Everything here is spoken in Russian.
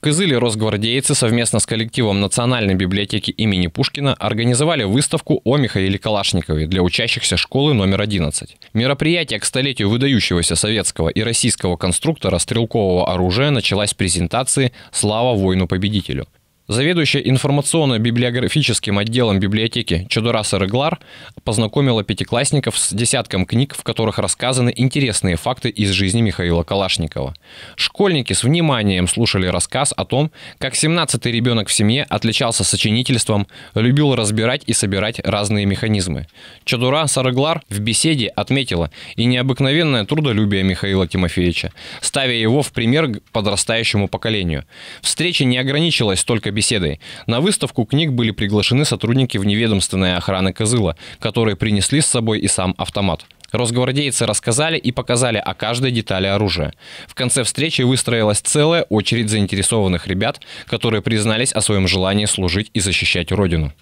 В Кызыле росгвардейцы совместно с коллективом Национальной библиотеки имени Пушкина организовали выставку о Михаиле Калашникове для учащихся школы номер 11. Мероприятие к столетию выдающегося советского и российского конструктора стрелкового оружия началось с презентации слава войну воину-победителю». Заведующая информационно-библиографическим отделом библиотеки Чудораса Реглар познакомила пятиклассников с десятком книг, в которых рассказаны интересные факты из жизни Михаила Калашникова. Школьники с вниманием слушали рассказ о том, как 17-й ребенок в семье отличался сочинительством, любил разбирать и собирать разные механизмы. Чадура Сараглар в беседе отметила и необыкновенное трудолюбие Михаила Тимофеевича, ставя его в пример подрастающему поколению. Встреча не ограничилась только беседой. На выставку книг были приглашены сотрудники вневедомственной охраны Козыла, которые принесли с собой и сам автомат. Росгвардейцы рассказали и показали о каждой детали оружия. В конце встречи выстроилась целая очередь заинтересованных ребят, которые признались о своем желании служить и защищать Родину.